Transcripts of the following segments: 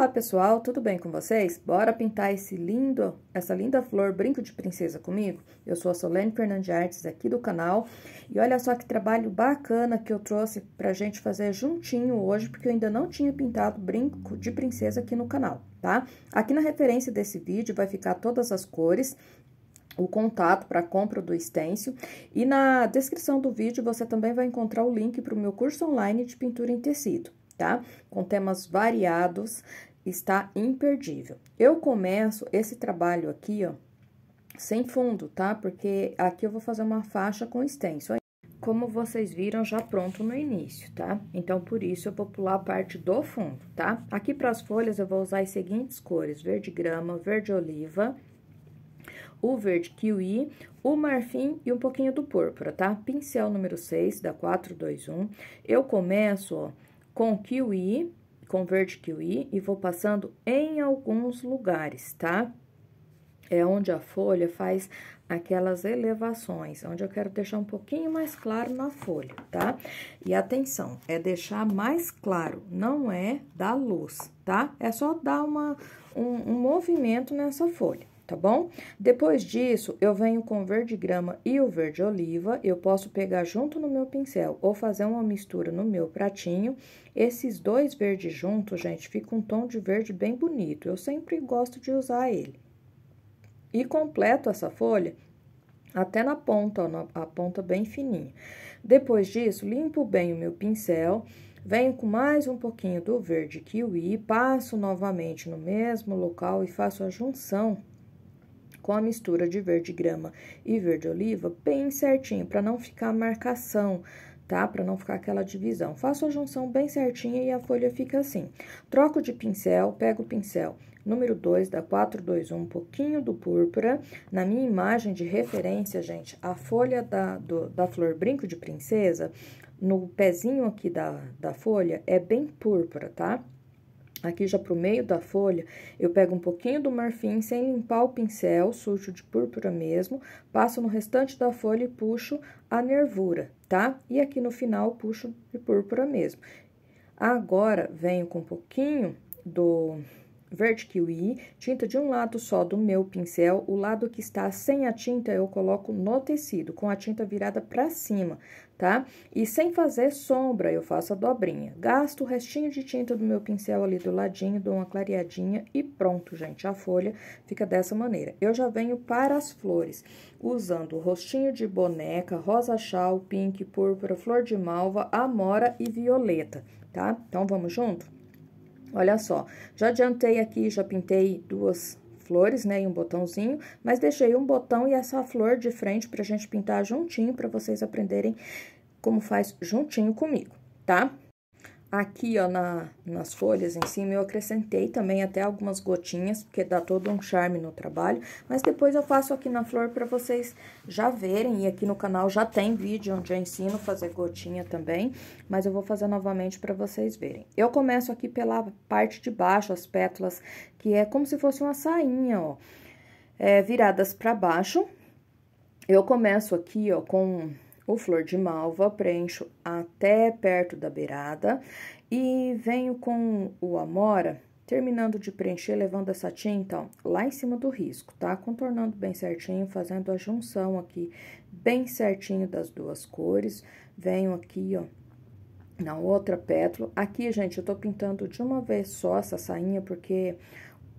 Olá pessoal, tudo bem com vocês? Bora pintar esse lindo, essa linda flor brinco de princesa comigo? Eu sou a Solene Fernandes Artes aqui do canal e olha só que trabalho bacana que eu trouxe pra gente fazer juntinho hoje, porque eu ainda não tinha pintado brinco de princesa aqui no canal, tá? Aqui na referência desse vídeo vai ficar todas as cores, o contato para compra do estêncil e na descrição do vídeo você também vai encontrar o link para o meu curso online de pintura em tecido. Tá? Com temas variados, está imperdível. Eu começo esse trabalho aqui, ó, sem fundo, tá? Porque aqui eu vou fazer uma faixa com extenso. Como vocês viram, já pronto no início, tá? Então, por isso, eu vou pular a parte do fundo, tá? Aqui para as folhas, eu vou usar as seguintes cores, verde grama, verde oliva, o verde kiwi, o marfim e um pouquinho do púrpura, tá? Pincel número 6, da 421. Eu começo, ó, com kiwi, o QI e vou passando em alguns lugares, tá? É onde a folha faz aquelas elevações, onde eu quero deixar um pouquinho mais claro na folha, tá? E atenção, é deixar mais claro, não é dar luz, tá? É só dar uma, um, um movimento nessa folha tá bom? Depois disso, eu venho com o verde grama e o verde oliva, eu posso pegar junto no meu pincel ou fazer uma mistura no meu pratinho. Esses dois verdes juntos, gente, fica um tom de verde bem bonito, eu sempre gosto de usar ele. E completo essa folha até na ponta, ó, a ponta bem fininha. Depois disso, limpo bem o meu pincel, venho com mais um pouquinho do verde kiwi, passo novamente no mesmo local e faço a junção com a mistura de verde grama e verde oliva bem certinho, para não ficar marcação, tá? Para não ficar aquela divisão. Faço a junção bem certinha e a folha fica assim. Troco de pincel, pego o pincel número 2 da 421, um pouquinho do púrpura. Na minha imagem de referência, gente, a folha da, do, da flor brinco de princesa, no pezinho aqui da, da folha, é bem púrpura, tá? Aqui já para o meio da folha, eu pego um pouquinho do marfim sem limpar o pincel, sujo de púrpura mesmo, passo no restante da folha e puxo a nervura, tá? E aqui no final, puxo de púrpura mesmo. Agora, venho com um pouquinho do verde kiwi, tinta de um lado só do meu pincel, o lado que está sem a tinta eu coloco no tecido, com a tinta virada para cima, tá? E sem fazer sombra, eu faço a dobrinha. Gasto o restinho de tinta do meu pincel ali do ladinho, dou uma clareadinha e pronto, gente. A folha fica dessa maneira. Eu já venho para as flores, usando rostinho de boneca, rosa chal, pink, púrpura, flor de malva, amora e violeta, tá? Então, vamos junto? Olha só, já adiantei aqui, já pintei duas flores, né, e um botãozinho, mas deixei um botão e essa flor de frente pra gente pintar juntinho, pra vocês aprenderem como faz juntinho comigo, tá? Aqui, ó, na, nas folhas em cima, eu acrescentei também até algumas gotinhas, porque dá todo um charme no trabalho. Mas depois eu faço aqui na flor para vocês já verem. E aqui no canal já tem vídeo onde eu ensino a fazer gotinha também. Mas eu vou fazer novamente para vocês verem. Eu começo aqui pela parte de baixo, as pétalas, que é como se fosse uma sainha, ó. É, viradas para baixo. Eu começo aqui, ó, com o flor de malva, preencho até perto da beirada e venho com o amora, terminando de preencher, levando essa tinta então, ó, lá em cima do risco, tá? Contornando bem certinho, fazendo a junção aqui bem certinho das duas cores. Venho aqui, ó, na outra pétala. Aqui, gente, eu tô pintando de uma vez só essa sainha, porque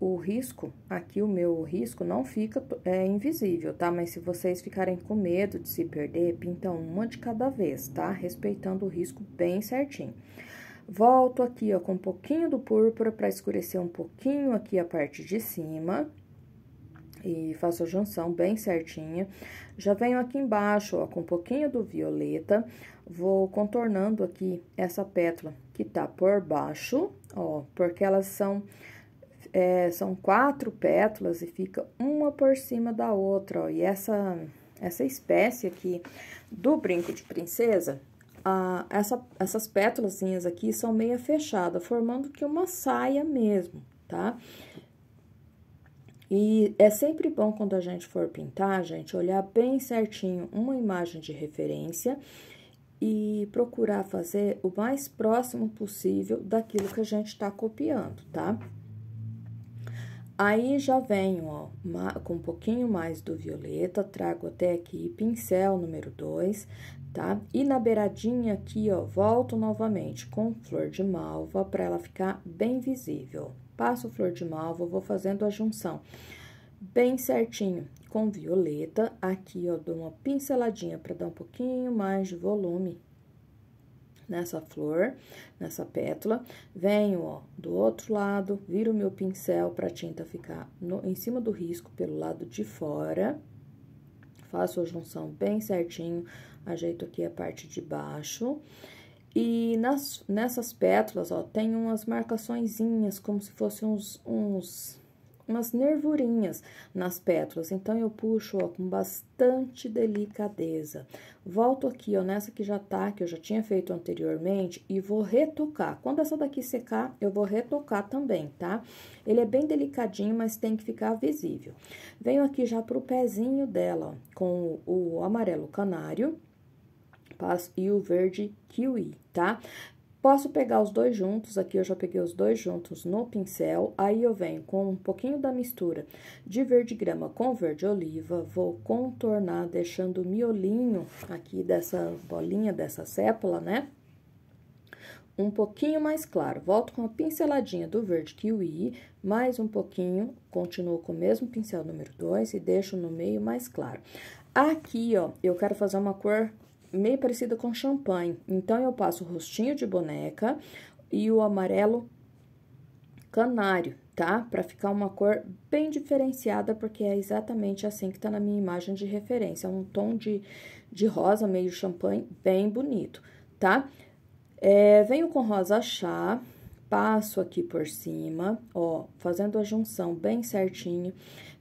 o risco, aqui o meu risco não fica é, invisível, tá? Mas se vocês ficarem com medo de se perder, pintam uma de cada vez, tá? Respeitando o risco bem certinho. Volto aqui, ó, com um pouquinho do púrpura para escurecer um pouquinho aqui a parte de cima. E faço a junção bem certinha. Já venho aqui embaixo, ó, com um pouquinho do violeta. Vou contornando aqui essa pétala que tá por baixo, ó, porque elas são é, são quatro pétalas e fica uma por cima da outra, ó. E essa, essa espécie aqui do brinco de princesa, a, essa, essas pétalazinhas aqui são meia fechada, formando que uma saia mesmo, tá? E é sempre bom quando a gente for pintar, gente, olhar bem certinho uma imagem de referência e procurar fazer o mais próximo possível daquilo que a gente está copiando, tá? Aí já venho, ó, com um pouquinho mais do violeta, trago até aqui pincel número 2, tá? E na beiradinha aqui, ó, volto novamente com flor de malva para ela ficar bem visível. Passo flor de malva, vou fazendo a junção bem certinho com violeta. Aqui, ó, dou uma pinceladinha para dar um pouquinho mais de volume nessa flor, nessa pétala. Venho, ó, do outro lado, viro meu pincel para tinta ficar no, em cima do risco pelo lado de fora. Faço a junção bem certinho, ajeito aqui a parte de baixo. E nas, nessas pétalas, ó, tem umas marcaçõezinhas, como se fossem uns, uns umas nervurinhas nas pétalas. Então, eu puxo, ó, com bastante delicadeza. Volto aqui, ó, nessa que já tá, que eu já tinha feito anteriormente, e vou retocar. Quando essa daqui secar, eu vou retocar também, tá? Ele é bem delicadinho, mas tem que ficar visível. Venho aqui já pro pezinho dela, ó, com o amarelo canário e o verde kiwi, tá? Posso pegar os dois juntos, aqui eu já peguei os dois juntos no pincel, aí eu venho com um pouquinho da mistura de verde grama com verde oliva, vou contornar deixando o miolinho aqui dessa bolinha, dessa sépula, né? Um pouquinho mais claro, volto com a pinceladinha do verde kiwi, mais um pouquinho, continuo com o mesmo pincel número 2 e deixo no meio mais claro. Aqui, ó, eu quero fazer uma cor meio parecida com champanhe. Então, eu passo o rostinho de boneca e o amarelo canário, tá? Pra ficar uma cor bem diferenciada, porque é exatamente assim que tá na minha imagem de referência. É Um tom de, de rosa, meio champanhe, bem bonito, tá? É, venho com rosa chá, passo aqui por cima, ó, fazendo a junção bem certinho.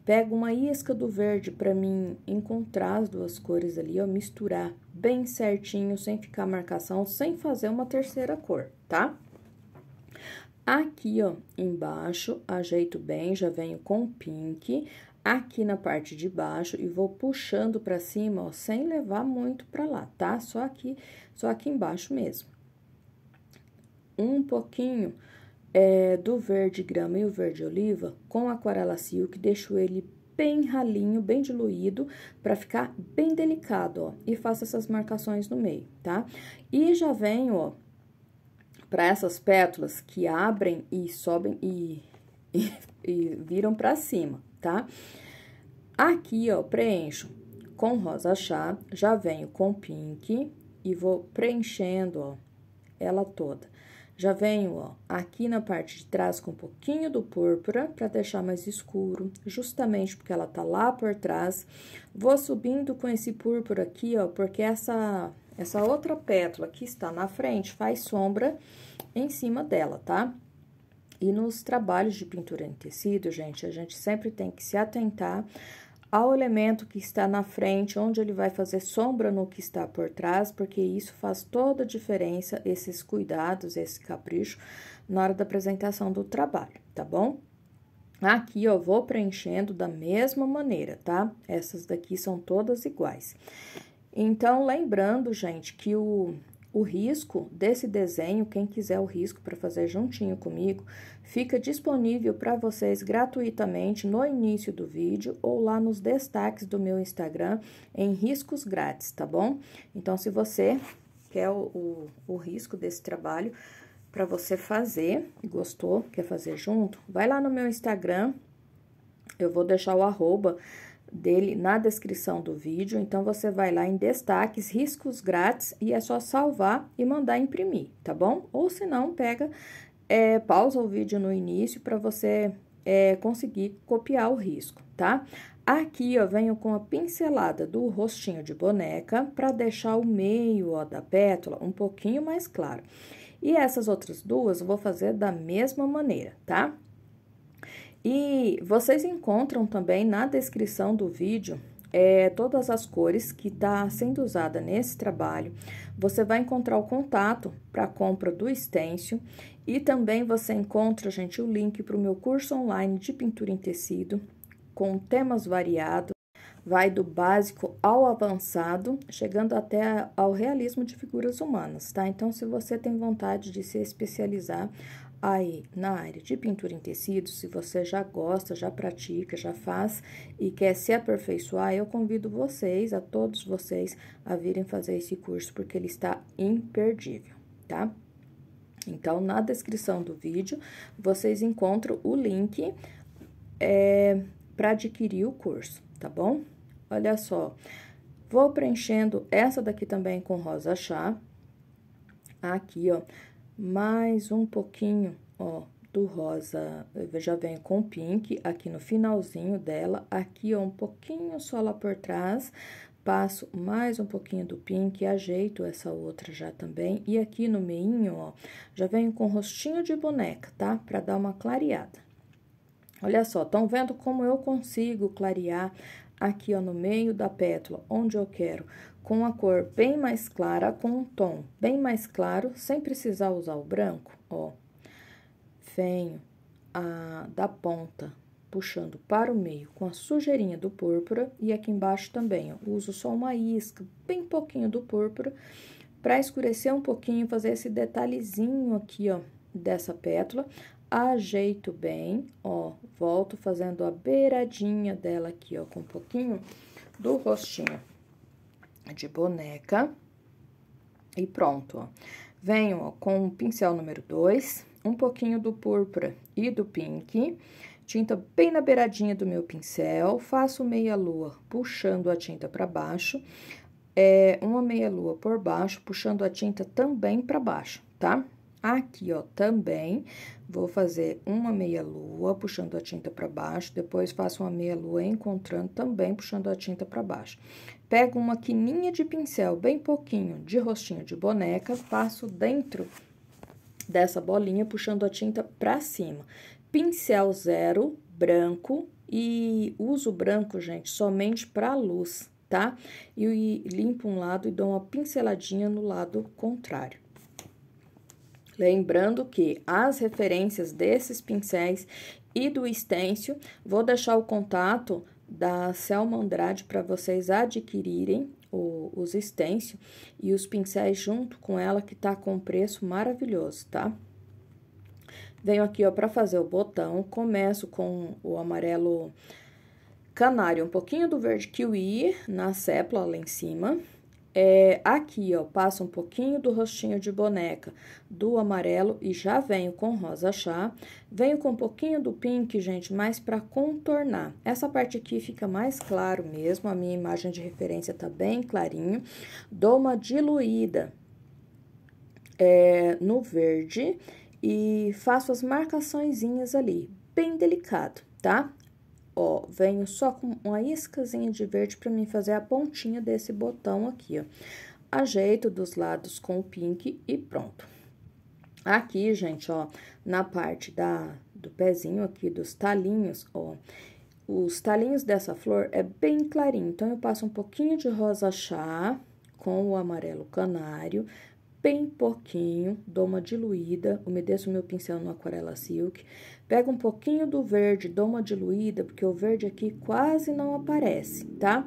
Pego uma isca do verde para mim encontrar as duas cores ali, ó, misturar bem certinho, sem ficar marcação, sem fazer uma terceira cor, tá? Aqui, ó, embaixo, ajeito bem, já venho com pink, aqui na parte de baixo e vou puxando para cima, ó, sem levar muito para lá, tá? Só aqui, só aqui embaixo mesmo. Um pouquinho é, do verde grama e o verde oliva com aquarela silk, deixo ele bem ralinho, bem diluído, para ficar bem delicado, ó. E faço essas marcações no meio, tá? E já venho, ó, para essas pétalas que abrem e sobem e, e, e viram para cima, tá? Aqui, ó, preencho com rosa chá, já venho com pink e vou preenchendo, ó, ela toda. Já venho, ó, aqui na parte de trás com um pouquinho do púrpura para deixar mais escuro, justamente porque ela tá lá por trás. Vou subindo com esse púrpura aqui, ó, porque essa essa outra pétala que está na frente faz sombra em cima dela, tá? E nos trabalhos de pintura em tecido, gente, a gente sempre tem que se atentar ao elemento que está na frente, onde ele vai fazer sombra no que está por trás, porque isso faz toda a diferença, esses cuidados, esse capricho, na hora da apresentação do trabalho, tá bom? Aqui eu vou preenchendo da mesma maneira, tá? Essas daqui são todas iguais. Então, lembrando, gente, que o o risco desse desenho, quem quiser o risco para fazer juntinho comigo, fica disponível para vocês gratuitamente no início do vídeo ou lá nos destaques do meu Instagram em riscos grátis, tá bom? Então, se você quer o, o, o risco desse trabalho para você fazer, gostou, quer fazer junto, vai lá no meu Instagram, eu vou deixar o arroba dele na descrição do vídeo. Então, você vai lá em destaques, riscos grátis e é só salvar e mandar imprimir, tá bom? Ou se não, pega, é, pausa o vídeo no início para você é, conseguir copiar o risco, tá? Aqui eu venho com a pincelada do rostinho de boneca para deixar o meio ó, da pétala um pouquinho mais claro. E essas outras duas eu vou fazer da mesma maneira, tá? E vocês encontram também na descrição do vídeo é, todas as cores que está sendo usada nesse trabalho. Você vai encontrar o contato para compra do stencil e também você encontra, gente, o link para o meu curso online de pintura em tecido com temas variados. Vai do básico ao avançado, chegando até ao realismo de figuras humanas, tá? Então, se você tem vontade de se especializar, Aí, na área de pintura em tecidos, se você já gosta, já pratica, já faz e quer se aperfeiçoar, eu convido vocês, a todos vocês, a virem fazer esse curso, porque ele está imperdível, tá? Então, na descrição do vídeo, vocês encontram o link é, para adquirir o curso, tá bom? Olha só, vou preenchendo essa daqui também com rosa chá, aqui, ó mais um pouquinho, ó, do rosa, eu já venho com pink aqui no finalzinho dela, aqui ó, um pouquinho só lá por trás, passo mais um pouquinho do pink, ajeito essa outra já também, e aqui no meinho, ó, já venho com rostinho de boneca, tá? Pra dar uma clareada. Olha só, estão vendo como eu consigo clarear aqui, ó, no meio da pétala, onde eu quero com a cor bem mais clara, com um tom bem mais claro, sem precisar usar o branco, ó. Venho a, da ponta puxando para o meio com a sujeirinha do púrpura e aqui embaixo também, ó, uso só uma isca, bem pouquinho do púrpura, para escurecer um pouquinho, fazer esse detalhezinho aqui, ó, dessa pétala. Ajeito bem, ó, volto fazendo a beiradinha dela aqui, ó, com um pouquinho do rostinho de boneca. E pronto, ó. Venho ó, com o pincel número 2, um pouquinho do púrpura e do pink, tinta bem na beiradinha do meu pincel, faço meia lua puxando a tinta para baixo, é, uma meia lua por baixo, puxando a tinta também para baixo, tá? Aqui, ó, também vou fazer uma meia lua puxando a tinta para baixo, depois faço uma meia lua encontrando também puxando a tinta para baixo. Pego uma quininha de pincel, bem pouquinho, de rostinho de boneca, passo dentro dessa bolinha puxando a tinta para cima. Pincel zero, branco, e uso branco, gente, somente para luz, tá? E limpo um lado e dou uma pinceladinha no lado contrário. Lembrando que as referências desses pincéis e do estêncil, vou deixar o contato da Selma Andrade para vocês adquirirem o, os estêncil e os pincéis junto com ela, que tá com preço maravilhoso, tá? Venho aqui, ó, para fazer o botão, começo com o amarelo canário, um pouquinho do verde kiwi na sépla lá em cima, é, aqui, ó, passo um pouquinho do rostinho de boneca do amarelo e já venho com rosa chá. Venho com um pouquinho do pink, gente, mais para contornar. Essa parte aqui fica mais claro mesmo, a minha imagem de referência tá bem clarinho. Dou uma diluída é, no verde e faço as marcaçõezinhas ali, bem delicado, tá? Ó, venho só com uma iscazinha de verde para mim fazer a pontinha desse botão aqui, ó. Ajeito dos lados com o pink e pronto. Aqui, gente, ó, na parte da, do pezinho aqui, dos talinhos, ó, os talinhos dessa flor é bem clarinho. Então, eu passo um pouquinho de rosa chá com o amarelo canário, bem pouquinho, dou uma diluída, umedeço meu pincel no aquarela silk, Pega um pouquinho do verde, dou uma diluída, porque o verde aqui quase não aparece, tá?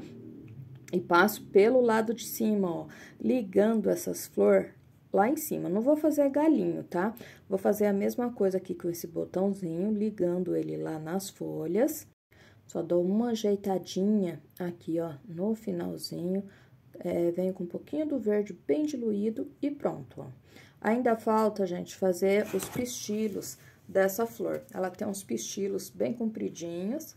E passo pelo lado de cima, ó, ligando essas flores lá em cima. Não vou fazer galinho, tá? Vou fazer a mesma coisa aqui com esse botãozinho, ligando ele lá nas folhas. Só dou uma ajeitadinha aqui, ó, no finalzinho. É, venho com um pouquinho do verde bem diluído e pronto, ó. Ainda falta, gente, fazer os pistilos dessa flor. Ela tem uns pistilos bem compridinhos,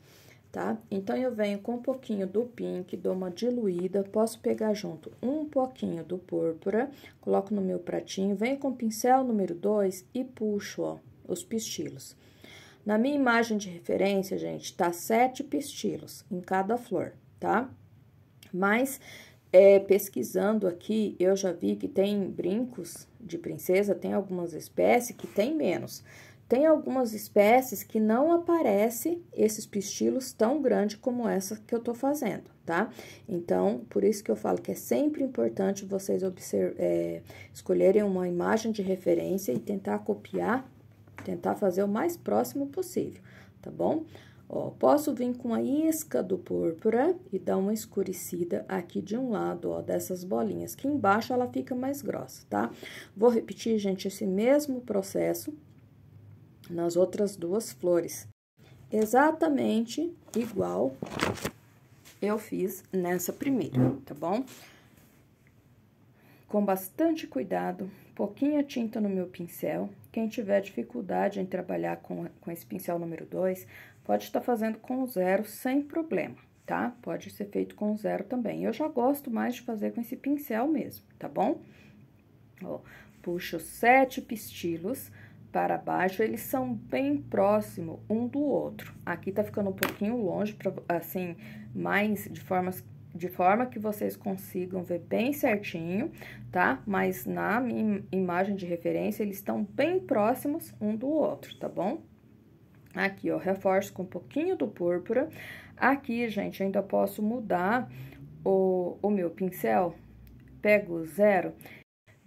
tá? Então, eu venho com um pouquinho do pink, dou uma diluída, posso pegar junto um pouquinho do púrpura, coloco no meu pratinho, venho com o pincel número 2 e puxo, ó, os pistilos. Na minha imagem de referência, gente, tá sete pistilos em cada flor, tá? Mas, é, pesquisando aqui, eu já vi que tem brincos de princesa, tem algumas espécies que tem menos. Tem algumas espécies que não aparece esses pistilos tão grande como essa que eu tô fazendo, tá? Então, por isso que eu falo que é sempre importante vocês é, escolherem uma imagem de referência e tentar copiar, tentar fazer o mais próximo possível, tá bom? Ó, posso vir com a isca do púrpura e dar uma escurecida aqui de um lado, ó, dessas bolinhas, que embaixo ela fica mais grossa, tá? Vou repetir, gente, esse mesmo processo, nas outras duas flores. Exatamente igual eu fiz nessa primeira, tá bom? Com bastante cuidado, pouquinha tinta no meu pincel. Quem tiver dificuldade em trabalhar com, com esse pincel número 2, pode estar fazendo com o zero sem problema, tá? Pode ser feito com zero também. Eu já gosto mais de fazer com esse pincel mesmo, tá bom? Ó, puxo sete pistilos para baixo, eles são bem próximos um do outro. Aqui tá ficando um pouquinho longe, pra, assim, mais de formas de forma que vocês consigam ver bem certinho, tá? Mas na minha imagem de referência, eles estão bem próximos um do outro, tá bom? Aqui, ó, reforço com um pouquinho do púrpura. Aqui, gente, ainda posso mudar o, o meu pincel, pego zero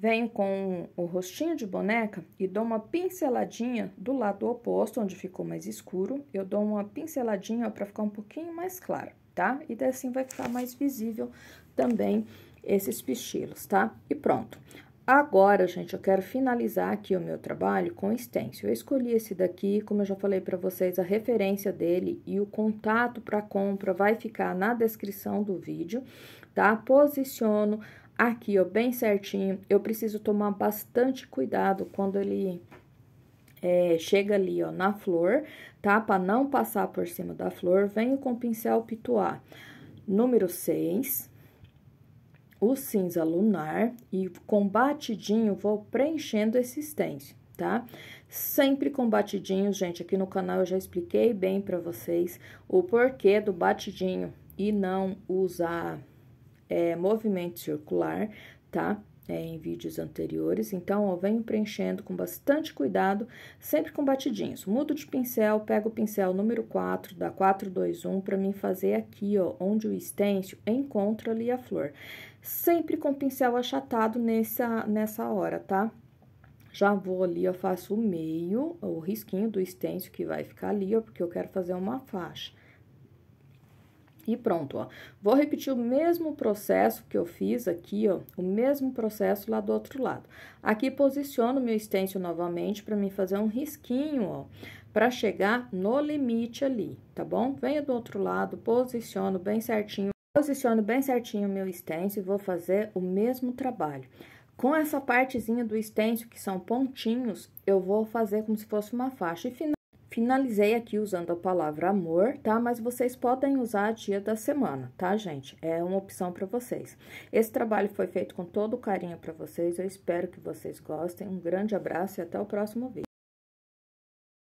Venho com o rostinho de boneca e dou uma pinceladinha do lado oposto, onde ficou mais escuro. Eu dou uma pinceladinha para ficar um pouquinho mais claro, tá? E assim vai ficar mais visível também esses pichilos, tá? E pronto. Agora, gente, eu quero finalizar aqui o meu trabalho com stencil. Eu escolhi esse daqui, como eu já falei para vocês, a referência dele e o contato para compra vai ficar na descrição do vídeo, tá? Posiciono aqui, ó, bem certinho. Eu preciso tomar bastante cuidado quando ele é, chega ali, ó, na flor, tá? Pra não passar por cima da flor, venho com o pincel pituá número 6, o cinza lunar, e com batidinho vou preenchendo esse stencil, tá? Sempre com batidinho, gente, aqui no canal eu já expliquei bem pra vocês o porquê do batidinho e não usar é, movimento circular, tá? É, em vídeos anteriores. Então, eu venho preenchendo com bastante cuidado, sempre com batidinhos. Mudo de pincel, pego o pincel número 4 da 421 para mim fazer aqui, ó, onde o estêncil encontra ali a flor. Sempre com o pincel achatado nessa, nessa hora, tá? Já vou ali, eu faço o meio, o risquinho do estêncil que vai ficar ali, ó, porque eu quero fazer uma faixa. E pronto, ó. Vou repetir o mesmo processo que eu fiz aqui, ó, o mesmo processo lá do outro lado. Aqui posiciono meu stencil novamente para mim fazer um risquinho, ó, para chegar no limite ali, tá bom? Venho do outro lado, posiciono bem certinho, posiciono bem certinho o meu stencil e vou fazer o mesmo trabalho. Com essa partezinha do stencil, que são pontinhos, eu vou fazer como se fosse uma faixa e final Finalizei aqui usando a palavra amor, tá? Mas vocês podem usar dia da semana, tá, gente? É uma opção para vocês. Esse trabalho foi feito com todo carinho para vocês. Eu espero que vocês gostem. Um grande abraço e até o próximo vídeo.